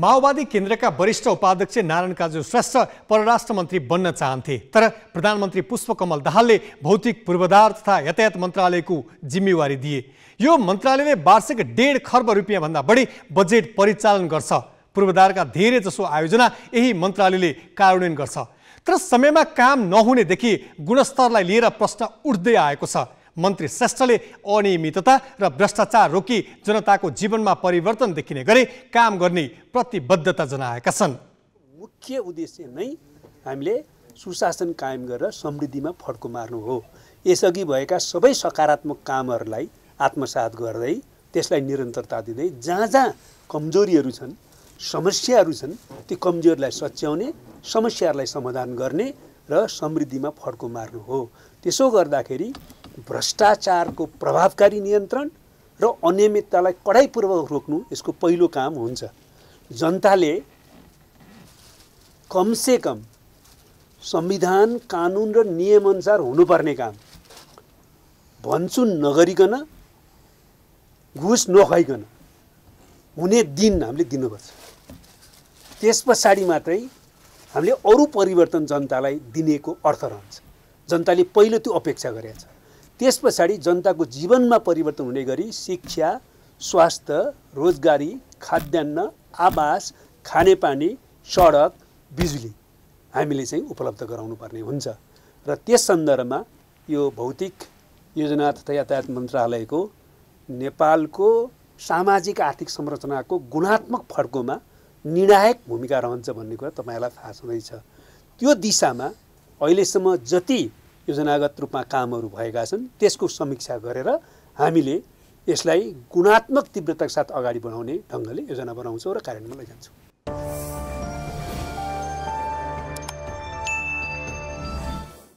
माओवादी केन्द्रका वरिष्ठ उपाध्यक्ष नारायण काजु श्रेष्ठ परराष्ट्र मन्त्री बन्न चाहन्थे तर प्रधानमन्त्री पुष्पकमल दाहालले भौतिक पूर्वाधार तथा यातायात मन्त्रालयको जिम्मेवारी दिए यो मन्त्रालयले वार्षिक डेढ खर्ब रुपियाँभन्दा बढी बजेट परिचालन गर्छ पूर्वाधारका धेरै जसो आयोजना यही मन्त्रालयले कार्यान्वयन गर्छ तर समयमा काम नहुनेदेखि गुणस्तरलाई लिएर प्रश्न उठ्दै आएको छ मन्त्री श्रेष्ठले अनियमितता र भ्रष्टाचार रोकी जनताको जीवनमा परिवर्तन देखिने गरी काम गर्ने प्रतिबद्धता जनाएका छन् मुख्य उद्देश्य नै हामीले सुशासन कायम गरेर समृद्धिमा फड्को मार्नु हो यसअघि भएका सबै सकारात्मक कामहरूलाई आत्मसात गर्दै त्यसलाई निरन्तरता दिँदै जहाँ जहाँ कमजोरीहरू छन् समस्याहरू छन् ती कमजोरीलाई सच्याउने समस्याहरूलाई समाधान गर्ने र समृद्धिमा फड्को मार्नु हो त्यसो गर्दाखेरि भ्रष्टाचारको प्रभावकारी नियन्त्रण र अनियमिततालाई कडाइपूर्वक रोक्नु यसको पहिलो काम हुन्छ जनताले कमसे कम संविधान कानुन र नियमअनुसार हुनुपर्ने काम भन्छु नगरिकन घुस नखुवाइकन हुने दिन हामीले दिनुपर्छ त्यस पछाडि मात्रै हामीले अरू परिवर्तन जनतालाई दिनेको अर्थ रहन्छ जनताले पहिलो त्यो अपेक्षा गरेका छ त्यस पछाडि जनताको जीवनमा परिवर्तन हुने गरी शिक्षा स्वास्थ्य रोजगारी खाद्यान्न आवास खानेपानी सडक बिजुली हामीले चाहिँ उपलब्ध गराउनु पर्ने हुन्छ र त्यस सन्दर्भमा यो भौतिक योजना तथा यातायात मन्त्रालयको नेपालको सामाजिक आर्थिक संरचनाको गुणात्मक फड्कोमा निर्णायक भूमिका रहन्छ भन्ने कुरा तपाईँहरूलाई थाहा छँदैछ त्यो दिशामा अहिलेसम्म जति योजनागत रूपमा कामहरू भएका छन् त्यसको समीक्षा गरेर हामीले यसलाई गुणात्मक तीव्रताका साथ अगाडि बढाउने ढङ्गले योजना बनाउँछौँ र कार्यान्वयनमा लैजान्छौँ